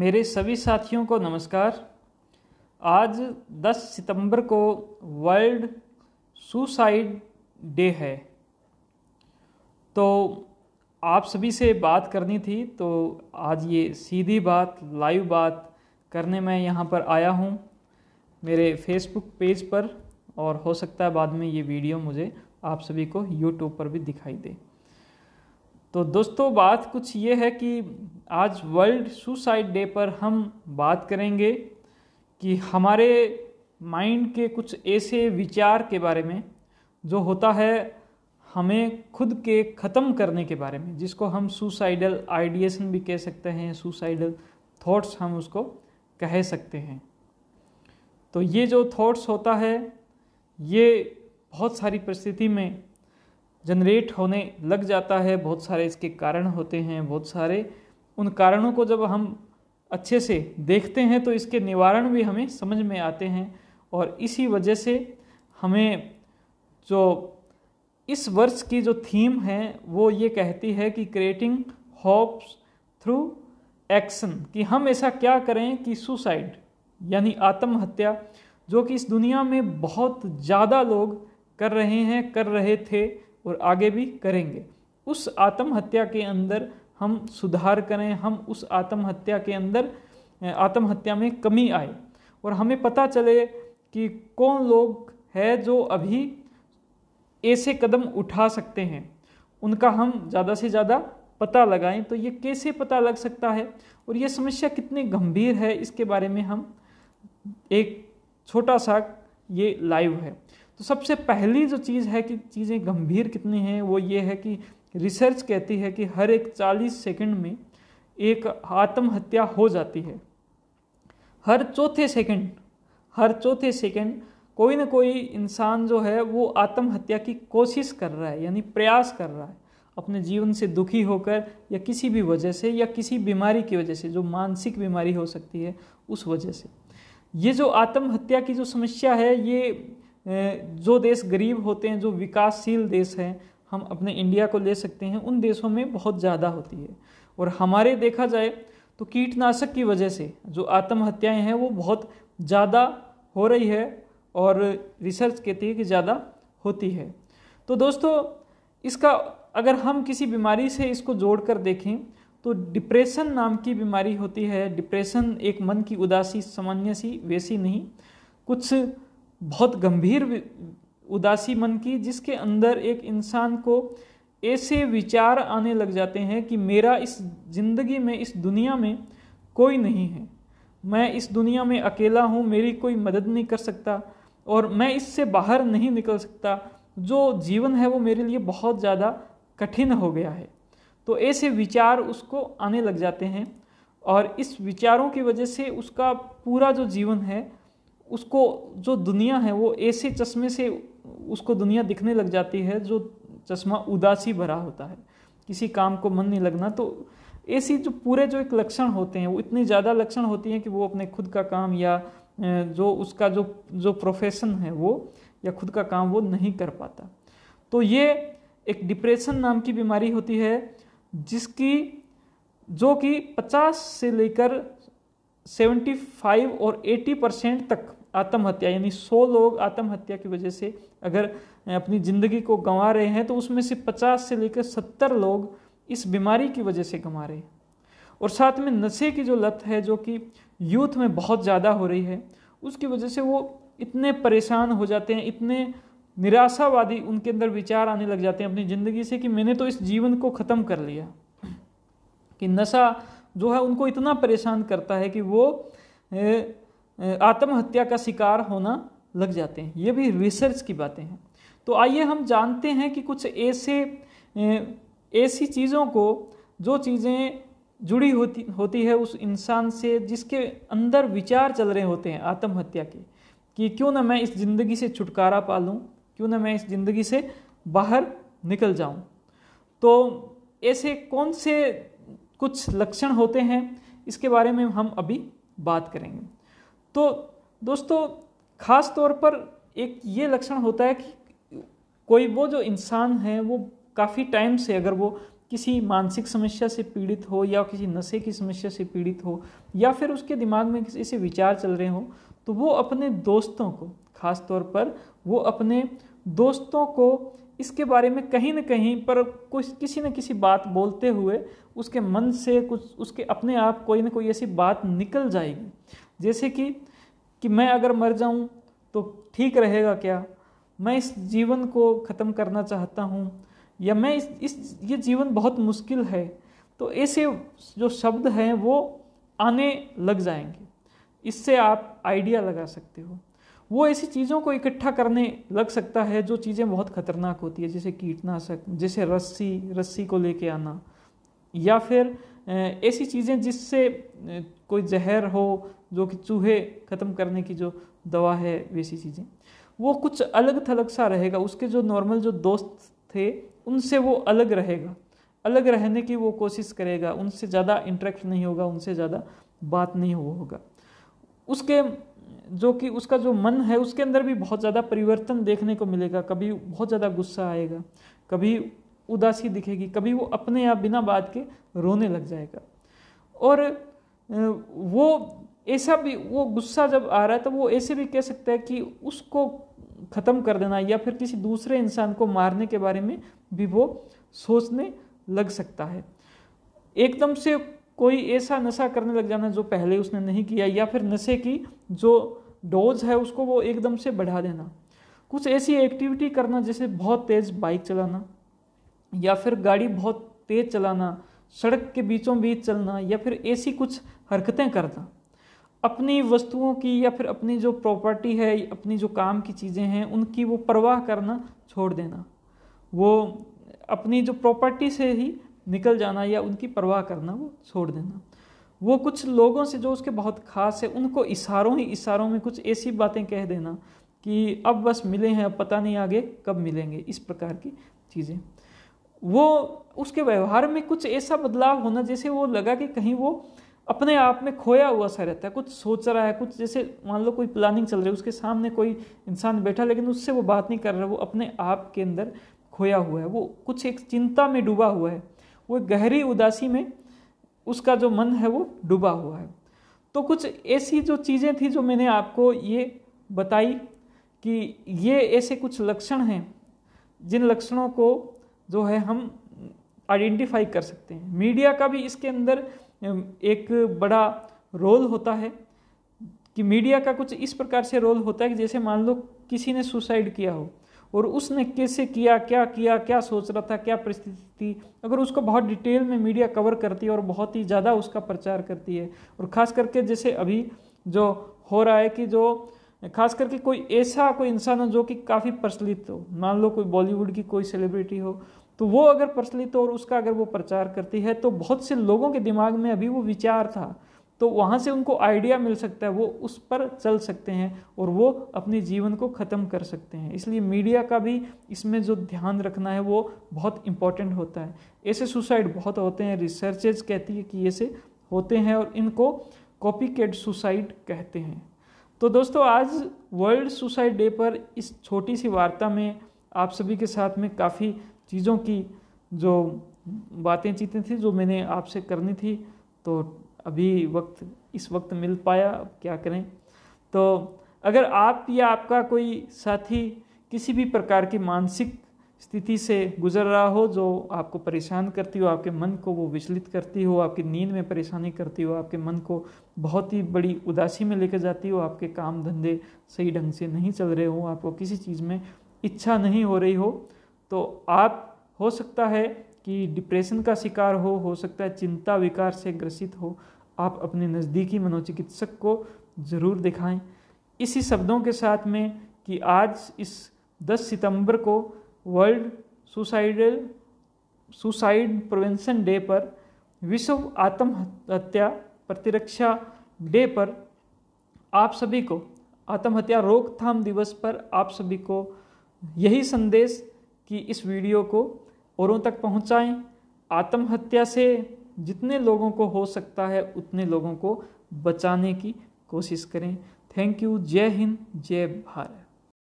मेरे सभी साथियों को नमस्कार आज 10 सितंबर को वर्ल्ड सुसाइड डे है तो आप सभी से बात करनी थी तो आज ये सीधी बात लाइव बात करने मैं यहाँ पर आया हूँ मेरे फेसबुक पेज पर और हो सकता है बाद में ये वीडियो मुझे आप सभी को यूट्यूब पर भी दिखाई दे तो दोस्तों बात कुछ ये है कि आज वर्ल्ड सुसाइड डे पर हम बात करेंगे कि हमारे माइंड के कुछ ऐसे विचार के बारे में जो होता है हमें खुद के ख़त्म करने के बारे में जिसको हम सुसाइडल आइडिएशन भी कह सकते हैं सुसाइडल थॉट्स हम उसको कह सकते हैं तो ये जो थॉट्स होता है ये बहुत सारी परिस्थिति में जनरेट होने लग जाता है बहुत सारे इसके कारण होते हैं बहुत सारे उन कारणों को जब हम अच्छे से देखते हैं तो इसके निवारण भी हमें समझ में आते हैं और इसी वजह से हमें जो इस वर्ष की जो थीम है वो ये कहती है कि क्रिएटिंग होप्स थ्रू एक्शन कि हम ऐसा क्या करें कि सुसाइड यानी आत्महत्या जो कि इस दुनिया में बहुत ज़्यादा लोग कर रहे हैं कर रहे थे और आगे भी करेंगे उस आत्महत्या के अंदर हम सुधार करें हम उस आत्महत्या के अंदर आत्महत्या में कमी आए और हमें पता चले कि कौन लोग है जो अभी ऐसे कदम उठा सकते हैं उनका हम ज़्यादा से ज़्यादा पता लगाएं तो ये कैसे पता लग सकता है और ये समस्या कितनी गंभीर है इसके बारे में हम एक छोटा सा ये लाइव है तो सबसे पहली जो चीज़ है कि चीज़ें गंभीर कितनी हैं वो ये है कि रिसर्च कहती है कि हर एक 40 सेकंड में एक आत्महत्या हो जाती है हर चौथे सेकंड हर चौथे सेकंड कोई ना कोई इंसान जो है वो आत्महत्या की कोशिश कर रहा है यानी प्रयास कर रहा है अपने जीवन से दुखी होकर या किसी भी वजह से या किसी बीमारी की वजह से जो मानसिक बीमारी हो सकती है उस वजह से ये जो आत्महत्या की जो समस्या है ये जो देश गरीब होते हैं जो विकासशील देश हैं हम अपने इंडिया को ले सकते हैं उन देशों में बहुत ज़्यादा होती है और हमारे देखा जाए तो कीटनाशक की वजह से जो आत्महत्याएं हैं वो बहुत ज़्यादा हो रही है और रिसर्च कहती है कि ज़्यादा होती है तो दोस्तों इसका अगर हम किसी बीमारी से इसको जोड़कर देखें तो डिप्रेशन नाम की बीमारी होती है डिप्रेशन एक मन की उदासी सामान्य सी वैसी नहीं कुछ बहुत गंभीर उदासी मन की जिसके अंदर एक इंसान को ऐसे विचार आने लग जाते हैं कि मेरा इस ज़िंदगी में इस दुनिया में कोई नहीं है मैं इस दुनिया में अकेला हूँ मेरी कोई मदद नहीं कर सकता और मैं इससे बाहर नहीं निकल सकता जो जीवन है वो मेरे लिए बहुत ज़्यादा कठिन हो गया है तो ऐसे विचार उसको आने लग जाते हैं और इस विचारों की वजह से उसका पूरा जो जीवन है उसको जो दुनिया है वो ऐसे चश्मे से उसको दुनिया दिखने लग जाती है जो चश्मा उदासी भरा होता है किसी काम को मन नहीं लगना तो ऐसी जो पूरे जो एक लक्षण होते हैं वो इतनी ज़्यादा लक्षण होती हैं कि वो अपने खुद का काम या जो उसका जो जो प्रोफेशन है वो या खुद का काम वो नहीं कर पाता तो ये एक डिप्रेशन नाम की बीमारी होती है जिसकी जो कि 50 से लेकर 75 और 80 परसेंट तक आत्महत्या यानी सौ लोग आत्महत्या की वजह से अगर अपनी ज़िंदगी को गंवा रहे हैं तो उसमें से पचास से लेकर सत्तर लोग इस बीमारी की वजह से गंवा रहे हैं और साथ में नशे की जो लत है जो कि यूथ में बहुत ज़्यादा हो रही है उसकी वजह से वो इतने परेशान हो जाते हैं इतने निराशावादी उनके अंदर विचार आने लग जाते हैं अपनी ज़िंदगी से कि मैंने तो इस जीवन को ख़त्म कर लिया कि नशा जो है उनको इतना परेशान करता है कि वो आत्महत्या का शिकार होना लग जाते हैं ये भी रिसर्च की बातें हैं तो आइए हम जानते हैं कि कुछ ऐसे ऐसी चीज़ों को जो चीज़ें जुड़ी होती होती है उस इंसान से जिसके अंदर विचार चल रहे होते हैं आत्महत्या के कि क्यों ना मैं इस ज़िंदगी से छुटकारा पा लूँ क्यों ना मैं इस ज़िंदगी से बाहर निकल जाऊँ तो ऐसे कौन से कुछ लक्षण होते हैं इसके बारे में हम अभी बात करेंगे तो दोस्तों ख़ास तौर पर एक ये लक्षण होता है कि कोई वो जो इंसान है वो काफ़ी टाइम से अगर वो किसी मानसिक समस्या से पीड़ित हो या किसी नशे की समस्या से पीड़ित हो या फिर उसके दिमाग में किसी से विचार चल रहे हों तो वो अपने दोस्तों को ख़ास तौर पर वो अपने दोस्तों को इसके बारे में कहीं ना कहीं पर कुछ किसी न किसी बात बोलते हुए उसके मन से कुछ उसके अपने आप कोई ना कोई ऐसी बात निकल जाएगी जैसे कि कि मैं अगर मर जाऊं तो ठीक रहेगा क्या मैं इस जीवन को ख़त्म करना चाहता हूं या मैं इस, इस ये जीवन बहुत मुश्किल है तो ऐसे जो शब्द हैं वो आने लग जाएंगे इससे आप आइडिया लगा सकते हो वो ऐसी चीज़ों को इकट्ठा करने लग सकता है जो चीज़ें बहुत खतरनाक होती है जैसे कीटनाशक जैसे रस्सी रस्सी को लेके आना या फिर ऐसी चीज़ें जिससे कोई जहर हो जो कि चूहे ख़त्म करने की जो दवा है वैसी चीज़ें वो कुछ अलग थलग सा रहेगा उसके जो नॉर्मल जो दोस्त थे उनसे वो अलग रहेगा अलग रहने की वो कोशिश करेगा उनसे ज़्यादा इंटरेक्ट नहीं होगा उनसे ज़्यादा बात नहीं हो होगा उसके जो कि उसका जो मन है उसके अंदर भी बहुत ज़्यादा परिवर्तन देखने को मिलेगा कभी बहुत ज़्यादा गुस्सा आएगा कभी उदासी दिखेगी कभी वो अपने आप बिना बात के रोने लग जाएगा और वो ऐसा भी वो गुस्सा जब आ रहा है तो वो ऐसे भी कह सकता है कि उसको ख़त्म कर देना या फिर किसी दूसरे इंसान को मारने के बारे में भी वो सोचने लग सकता है एकदम से कोई ऐसा नशा करने लग जाना जो पहले उसने नहीं किया या फिर नशे की जो डोज है उसको वो एकदम से बढ़ा देना कुछ ऐसी एक्टिविटी करना जैसे बहुत तेज़ बाइक चलाना या फिर गाड़ी बहुत तेज़ चलाना सड़क के बीचों बीच चलना या फिर ऐसी कुछ हरकतें करना अपनी वस्तुओं की या फिर अपनी जो प्रॉपर्टी है अपनी जो काम की चीज़ें हैं उनकी वो परवाह करना छोड़ देना वो अपनी जो प्रॉपर्टी से ही निकल जाना या उनकी परवाह करना वो छोड़ देना वो कुछ लोगों से जो उसके बहुत खास है उनको इशारों ही इशारों में कुछ ऐसी बातें कह देना कि अब बस मिले हैं अब पता नहीं आगे कब मिलेंगे इस प्रकार की चीज़ें वो उसके व्यवहार में कुछ ऐसा बदलाव होना जैसे वो लगा कि कहीं वो अपने आप में खोया हुआ सा रहता है कुछ सोच रहा है कुछ जैसे मान लो कोई प्लानिंग चल रही है उसके सामने कोई इंसान बैठा लेकिन उससे वो बात नहीं कर रहा वो अपने आप के अंदर खोया हुआ है वो कुछ एक चिंता में डूबा हुआ है वो गहरी उदासी में उसका जो मन है वो डूबा हुआ है तो कुछ ऐसी जो चीज़ें थी जो मैंने आपको ये बताई कि ये ऐसे कुछ लक्षण हैं जिन लक्षणों को जो है हम आइडेंटिफाई कर सकते हैं मीडिया का भी इसके अंदर एक बड़ा रोल होता है कि मीडिया का कुछ इस प्रकार से रोल होता है कि जैसे मान लो किसी ने सुसाइड किया हो और उसने कैसे किया क्या किया क्या सोच रहा था क्या परिस्थिति थी अगर उसको बहुत डिटेल में मीडिया कवर करती है और बहुत ही ज़्यादा उसका प्रचार करती है और ख़ास करके जैसे अभी जो हो रहा है कि जो खास करके कोई ऐसा कोई इंसान हो जो कि काफ़ी प्रचलित हो मान लो कोई बॉलीवुड की कोई सेलिब्रिटी हो तो वो अगर प्रचलित और उसका अगर वो प्रचार करती है तो बहुत से लोगों के दिमाग में अभी वो विचार था तो वहाँ से उनको आइडिया मिल सकता है वो उस पर चल सकते हैं और वो अपने जीवन को ख़त्म कर सकते हैं इसलिए मीडिया का भी इसमें जो ध्यान रखना है वो बहुत इम्पॉर्टेंट होता है ऐसे सुसाइड बहुत होते हैं रिसर्चेज कहती है कि ऐसे होते हैं और इनको कॉपी सुसाइड कहते हैं तो दोस्तों आज वर्ल्ड सुसाइड डे पर इस छोटी सी वार्ता में आप सभी के साथ में काफ़ी चीज़ों की जो बातें चीतें थी जो मैंने आपसे करनी थी तो अभी वक्त इस वक्त मिल पाया अब क्या करें तो अगर आप या आपका कोई साथी किसी भी प्रकार की मानसिक स्थिति से गुजर रहा हो जो आपको परेशान करती हो आपके मन को वो विचलित करती हो आपकी नींद में परेशानी करती हो आपके मन को बहुत ही बड़ी उदासी में लेकर जाती हो आपके काम धंधे सही ढंग से नहीं चल रहे हो आपको किसी चीज़ में इच्छा नहीं हो रही हो तो आप हो सकता है कि डिप्रेशन का शिकार हो हो सकता है चिंता विकार से ग्रसित हो आप अपने नज़दीकी मनोचिकित्सक को ज़रूर दिखाएं इसी शब्दों के साथ में कि आज इस 10 सितंबर को world suicidal suicide prevention day पर विश्व आत्महत्या प्रतिरक्षा डे पर आप सभी को आत्महत्या रोकथाम दिवस पर आप सभी को यही संदेश कि इस वीडियो को औरों तक पहुंचाएं आत्महत्या से जितने लोगों को हो सकता है उतने लोगों को बचाने की कोशिश करें थैंक यू जय हिंद जय भारत